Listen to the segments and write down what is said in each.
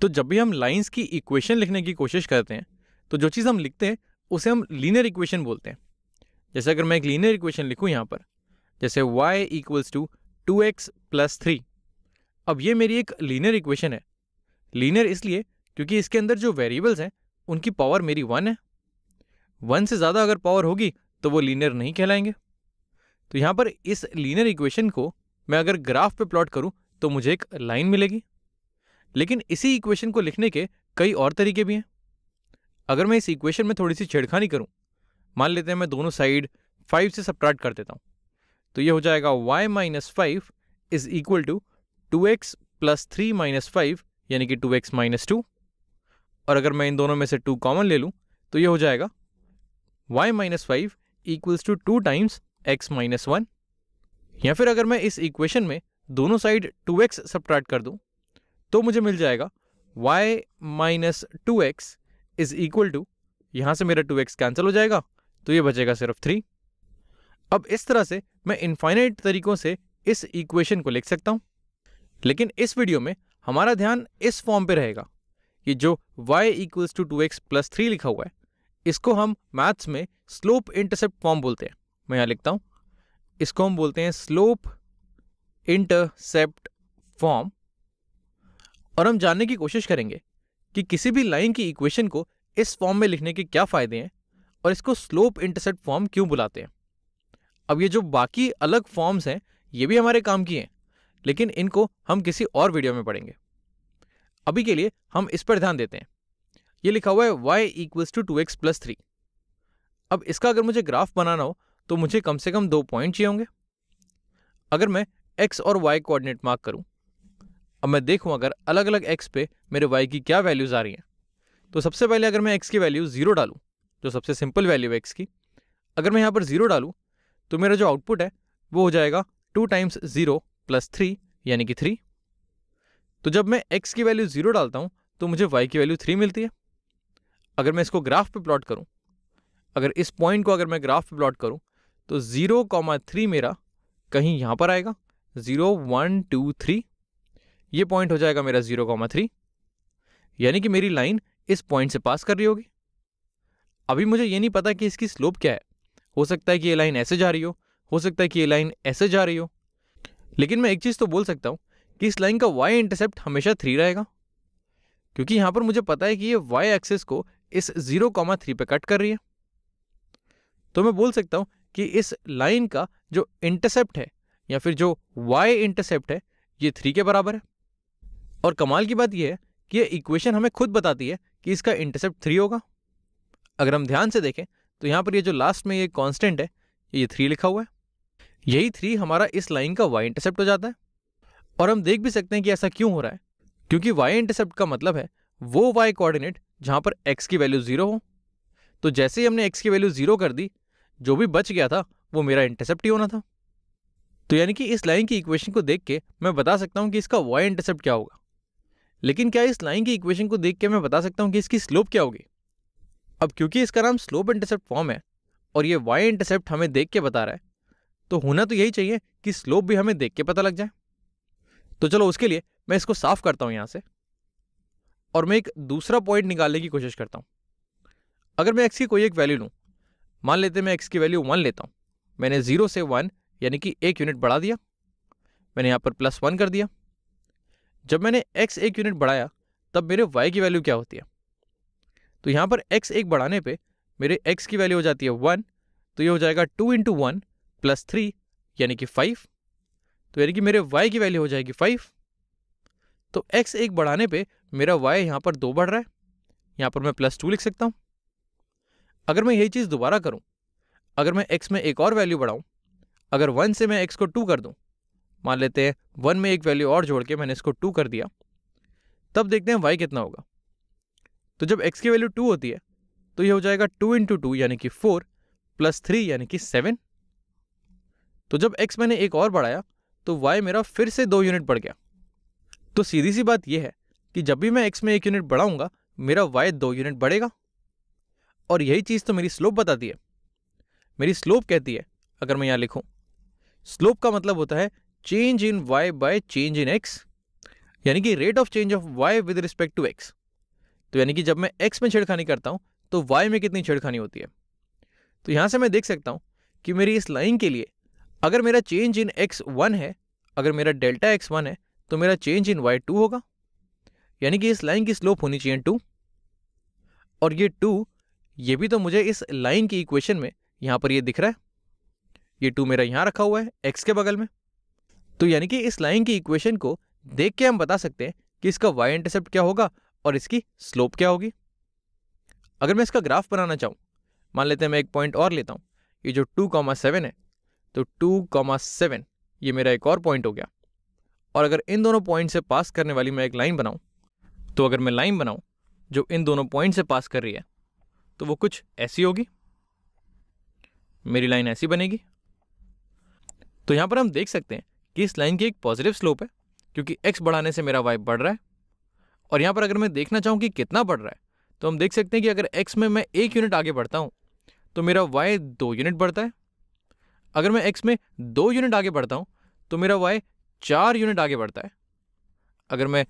तो जब भी हम लाइंस की इक्वेशन लिखने की कोशिश करते हैं तो जो चीज़ हम लिखते हैं उसे हम लीनियर इक्वेशन बोलते हैं जैसे अगर मैं एक लीनियर इक्वेशन लिखूँ यहाँ पर जैसे y equals to two x plus three अब ये मेरी एक लीनियर इक्वेशन है लीनियर इसलिए क्योंकि इसके अंदर जो वेरिएबल्स हैं उनकी पावर मेरी वन है वन से ज़्यादा अगर पावर होगी तो वो लीनियर नहीं कहलाएंगे तो यहाँ पर इस लीनियर इक्वेशन को मैं अगर ग्राफ पे प्लॉट करूँ तो मुझे एक लाइन मिलेगी लेकिन इसी इक्वेशन को लिखने के कई और तरीके भी हैं अगर मैं इस इक्वेशन में थोड़ी सी छेड़खानी करूं मान लेते हैं मैं दोनों साइड फाइव से सप्ट्राट कर देता हूं तो ये हो जाएगा y minus five is equal to two x plus three minus five यानी कि टू एक्स माइनस टू और अगर मैं इन दोनों में से टू कॉमन ले लूं, तो ये हो जाएगा y minus five equals to two times x minus one या फिर अगर मैं इस इक्वेशन में दोनों साइड 2x एक्स सब्ट्रैक्ट कर दूँ तो मुझे मिल जाएगा y minus two x is equal to यहाँ से मेरा टू एक्स कैंसिल हो जाएगा तो ये बचेगा सिर्फ थ्री अब इस तरह से मैं इनफाइनाइट तरीकों से इस इक्वेशन को लिख सकता हूँ लेकिन इस वीडियो में हमारा ध्यान इस फॉर्म पे रहेगा कि जो y equals to two x plus three लिखा हुआ है इसको हम मैथ्स में स्लोप इंटरसेप्ट फॉर्म बोलते हैं मैं यहाँ लिखता हूँ इसको हम बोलते हैं स्लोप इंटरसेप्ट फॉर्म और हम जानने की कोशिश करेंगे कि किसी भी लाइन की इक्वेशन को इस फॉर्म में लिखने के क्या फ़ायदे हैं और इसको स्लोप इंटरसेप्ट फॉर्म क्यों बुलाते हैं अब ये जो बाकी अलग फॉर्म्स हैं ये भी हमारे काम की हैं लेकिन इनको हम किसी और वीडियो में पढ़ेंगे अभी के लिए हम इस पर ध्यान देते हैं ये लिखा हुआ है y equals to two x plus three अब इसका अगर मुझे ग्राफ बनाना हो तो मुझे कम से कम दो पॉइंट चाहिए होंगे अगर मैं x और y कोऑर्डिनेट मार्क करूं अब मैं देखूँ अगर अलग अलग एक्स पे मेरे वाई की क्या वैल्यूज़ आ रही हैं तो सबसे पहले अगर मैं एक्स की वैल्यू ज़ीरो डालूँ जो सबसे सिंपल वैल्यू है एक्स की अगर मैं यहाँ पर ज़ीरो डालूँ तो मेरा जो आउटपुट है वो हो जाएगा two times zero plus three यानी कि थ्री तो जब मैं एक्स की वैल्यू ज़ीरो डालता हूँ तो मुझे वाई की वैल्यू थ्री मिलती है अगर मैं इसको ग्राफ पे प्लॉट करूँ अगर इस पॉइंट को अगर मैं ग्राफ पे प्लॉट करूँ तो ज़ीरो कॉमा थ्री मेरा कहीं यहाँ पर आएगा ज़ीरो वन टू थ्री ये पॉइंट हो जाएगा मेरा जीरो कॉमा थ्री यानी कि मेरी लाइन इस पॉइंट से पास कर रही होगी अभी मुझे ये नहीं पता कि इसकी स्लोप क्या है हो सकता है कि ये लाइन ऐसे जा रही हो हो सकता है कि ये लाइन ऐसे जा रही हो लेकिन मैं एक चीज़ तो बोल सकता हूँ कि इस लाइन का वाई इंटरसेप्ट हमेशा थ्री रहेगा क्योंकि यहाँ पर मुझे पता है कि ये वाई एक्सेस को इस जीरो कॉमा थ्री पर कट कर रही है तो मैं बोल सकता हूँ कि इस लाइन का जो इंटरसेप्ट है या फिर जो वाई इंटरसेप्ट है ये थ्री के बराबर है और कमाल की बात यह है कि यह इक्वेशन हमें खुद बताती है कि इसका इंटरसेप्ट थ्री होगा अगर हम ध्यान से देखें तो यहाँ पर ये जो लास्ट में ये कांस्टेंट है ये थ्री लिखा हुआ है यही थ्री हमारा इस लाइन का वाई इंटरसेप्ट हो जाता है और हम देख भी सकते हैं कि ऐसा क्यों हो रहा है क्योंकि वाई इंटरसेप्ट का मतलब है वो वाई कोऑर्डिनेट जहाँ पर एक्स की वैल्यू ज़ीरो हो तो जैसे ही हमने एक्स की वैल्यू ज़ीरो कर दी जो भी बच गया था वो मेरा इंटरसेप्ट ही होना था तो यानी कि इस लाइन की इक्वेशन को देख के मैं बता सकता हूँ कि इसका वाई इंटरसेप्ट क्या होगा लेकिन क्या इस लाइन की इक्वेशन को देख के मैं बता सकता हूँ कि इसकी स्लोप क्या होगी अब क्योंकि इसका नाम स्लोप इंटरसेप्ट फॉर्म है और ये वाई इंटरसेप्ट हमें देख के बता रहा है तो होना तो यही चाहिए कि स्लोप भी हमें देख के पता लग जाए तो चलो उसके लिए मैं इसको साफ करता हूँ यहाँ से और मैं एक दूसरा पॉइंट निकालने की कोशिश करता हूँ अगर मैं एक्स की कोई एक वैल्यू लूँ मान लेते मैं एक्स की वैल्यू वन लेता हूँ मैंने ज़ीरो से वन यानी कि एक यूनिट बढ़ा दिया मैंने यहाँ पर प्लस वन कर दिया जब मैंने एक्स एक यूनिट बढ़ाया तब मेरे वाई की वैल्यू क्या होती है तो यहाँ पर एक्स एक बढ़ाने पे मेरे एक्स की वैल्यू हो जाती है वन तो ये हो जाएगा two into one plus three यानी कि फाइव तो यानी कि मेरे वाई की वैल्यू हो जाएगी फाइव तो एक्स एक बढ़ाने पे मेरा वाई यहाँ पर दो बढ़ रहा है यहाँ पर मैं प्लस टू लिख सकता हूँ अगर मैं यही चीज़ दोबारा करूँ अगर मैं एक्स में एक और वैल्यू बढ़ाऊँ अगर वन से मैं एक्स को टू कर दूँ मान लेते हैं वन में एक वैल्यू और जोड़ के मैंने इसको टू कर दिया तब देखते हैं वाई कितना होगा तो जब एक्स की वैल्यू टू होती है तो ये हो जाएगा टू इंटू टू यानी कि फोर प्लस थ्री यानी कि सेवन तो जब एक्स मैंने एक और बढ़ाया तो वाई मेरा फिर से दो यूनिट बढ़ गया तो सीधी सी बात यह है कि जब भी मैं एक्स में एक यूनिट बढ़ाऊंगा मेरा वाई दो यूनिट बढ़ेगा और यही चीज़ तो मेरी स्लोप बताती है मेरी स्लोप कहती है अगर मैं यहाँ लिखूँ स्लोप का मतलब होता है change in y by change in x यानी कि rate of change of y with respect to x तो यानी कि जब मैं एक्स में छेड़खानी करता हूँ तो वाई में कितनी छेड़खानी होती है तो यहाँ से मैं देख सकता हूँ कि मेरी इस लाइन के लिए अगर मेरा चेंज इन एक्स वन है अगर मेरा डेल्टा एक्स वन है तो मेरा चेंज इन वाई टू होगा यानी कि इस लाइन की स्लोप होनी चाहिए टू और ये टू ये भी तो मुझे इस लाइन की इक्वेशन में यहाँ पर ये दिख रहा है ये टू मेरा यहाँ रखा हुआ है एक्स के बगल में तो यानी कि इस लाइन की इक्वेशन को देख के हम बता सकते हैं कि इसका वाई इंटरसेप्ट क्या होगा और इसकी स्लोप क्या होगी अगर मैं इसका ग्राफ बनाना चाहूँ मान लेते हैं मैं एक पॉइंट और लेता हूँ ये जो टू कॉमा सेवन है तो टू कॉमा सेवन ये मेरा एक और पॉइंट हो गया और अगर इन दोनों पॉइंट से पास करने वाली मैं एक लाइन बनाऊँ तो अगर मैं लाइन बनाऊँ जो इन दोनों पॉइंट से पास कर रही है तो वो कुछ ऐसी होगी मेरी लाइन ऐसी बनेगी तो यहाँ पर हम देख सकते हैं कि इस लाइन की एक पॉजिटिव स्लोप है क्योंकि एक्स बढ़ाने से मेरा वाई बढ़ रहा है और यहाँ पर अगर मैं देखना चाहूँ कि कितना बढ़ रहा है तो हम देख सकते हैं कि अगर एक्स में मैं एक यूनिट आगे बढ़ता हूँ तो मेरा वाई दो यूनिट बढ़ता है अगर मैं एक्स में दो यूनिट आगे बढ़ता हूँ तो मेरा वाई चार यूनिट आगे बढ़ता है अगर मैं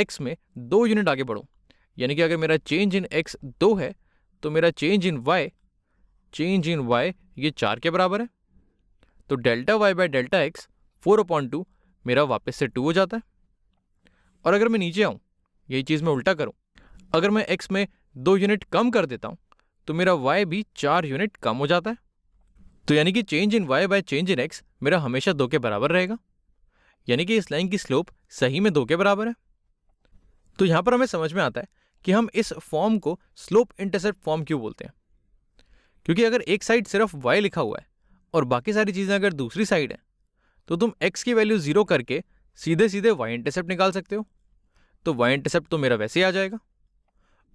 एक्स में दो यूनिट आगे बढ़ूँ यानी कि अगर मेरा चेंज इन एक्स दो है तो मेरा change in y change in y ये चार के बराबर है तो delta y by delta x four upon two मेरा वापस से टू हो जाता है और अगर मैं नीचे आऊँ यही चीज़ मैं उल्टा करूँ अगर मैं एक्स में दो यूनिट कम कर देता हूँ तो मेरा वाई भी चार यूनिट कम हो जाता है तो यानी कि change in y by change in x मेरा हमेशा दो के बराबर रहेगा यानी कि इस लाइन की स्लोप सही में दो के बराबर है तो यहाँ पर हमें समझ में आता है कि हम इस फॉर्म को स्लोप इंटरसेप्ट फॉर्म क्यों बोलते हैं क्योंकि अगर एक साइड सिर्फ वाई लिखा हुआ है और बाकी सारी चीज़ें अगर दूसरी साइड है तो तुम एक्स की वैल्यू ज़ीरो करके सीधे सीधे वाई इंटरसेप्ट निकाल सकते हो तो वाई इंटरसेप्ट तो मेरा वैसे ही आ जाएगा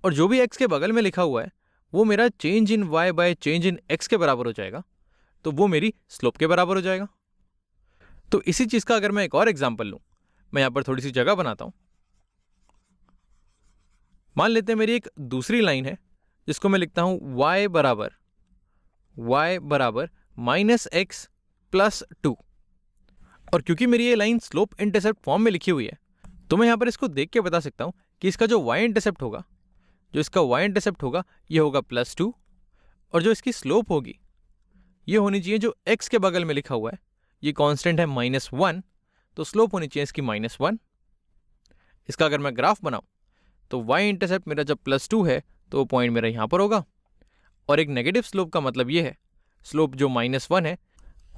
और जो भी एक्स के बगल में लिखा हुआ है वो मेरा change in y by change in x के बराबर हो जाएगा तो वो मेरी स्लोप के बराबर हो जाएगा तो इसी चीज़ का अगर मैं एक और एग्जाम्पल लूँ मैं यहाँ पर थोड़ी सी जगह बनाता हूँ मान लेते हैं मेरी एक दूसरी लाइन है जिसको मैं लिखता हूँ वाई बराबर वाई बराबर माइनस एक्स प्लस टू और क्योंकि मेरी ये लाइन स्लोप इंटरसेप्ट फॉर्म में लिखी हुई है तो मैं यहाँ पर इसको देख के बता सकता हूँ कि इसका जो वाई इंटरसेप्ट होगा जो इसका वाई इंटरसेप्ट होगा ये होगा प्लस टू और जो इसकी स्लोप होगी ये होनी चाहिए जो एक्स के बगल में लिखा हुआ है ये कॉन्स्टेंट है माइनस वन तो स्लोप होनी चाहिए इसकी माइनस वन इसका अगर मैं ग्राफ बनाऊँ तो वाई इंटरसेप्ट मेरा जब प्लस टू है तो वो पॉइंट मेरा यहाँ पर होगा और एक नेगेटिव स्लोप का मतलब ये है स्लोप जो माइनस वन है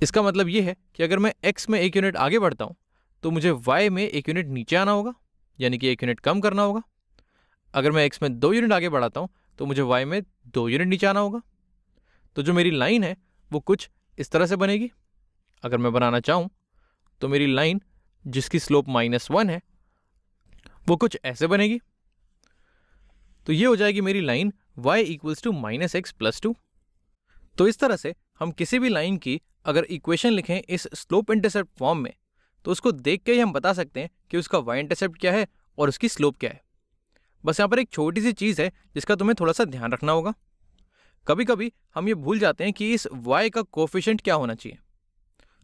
इसका मतलब ये है कि अगर मैं एक्स में एक यूनिट आगे बढ़ता हूँ तो मुझे वाई में एक यूनिट नीचे आना होगा यानी कि एक यूनिट कम करना होगा अगर मैं एक्स में दो यूनिट आगे बढ़ाता हूँ तो मुझे वाई में दो यूनिट नीचे आना होगा तो जो मेरी लाइन है वो कुछ इस तरह से बनेगी अगर मैं बनाना चाहूँ तो मेरी लाइन जिसकी स्लोप माइनस वन है वो कुछ ऐसे बनेगी तो ये हो जाएगी मेरी line y equals to minus x plus two तो इस तरह से हम किसी भी लाइन की अगर इक्वेशन लिखें इस स्लोप इंटरसेप्ट फॉर्म में तो उसको देख के ही हम बता सकते हैं कि उसका वाई इंटरसेप्ट क्या है और उसकी स्लोप क्या है बस यहाँ पर एक छोटी सी चीज़ है जिसका तुम्हें थोड़ा सा ध्यान रखना होगा कभी कभी हम ये भूल जाते हैं कि इस वाई का कोफिशेंट क्या होना चाहिए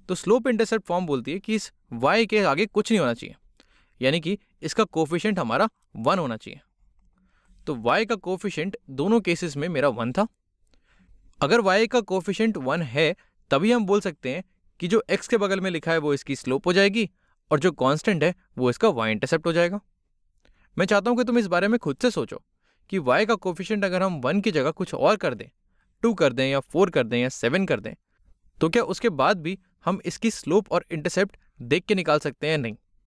तो स्लोप इंटरसेप्ट फॉर्म बोलती है कि इस वाई के आगे कुछ नहीं होना चाहिए यानी कि इसका कोफिशेंट हमारा वन होना चाहिए तो वाई का कोफिशेंट दोनों केसेस में मेरा वन था अगर वाई का कोफिशेंट वन है तभी हम बोल सकते हैं कि जो एक्स के बगल में लिखा है वो इसकी स्लोप हो जाएगी और जो कांस्टेंट है वो इसका वाई इंटरसेप्ट हो जाएगा मैं चाहता हूँ कि तुम इस बारे में खुद से सोचो कि वाई का कोफिशेंट अगर हम वन की जगह कुछ और कर दें टू कर दें या फोर कर दें या सेवन कर दें तो क्या उसके बाद भी हम इसकी स्लोप और इंटरसेप्ट देख के निकाल सकते हैं नहीं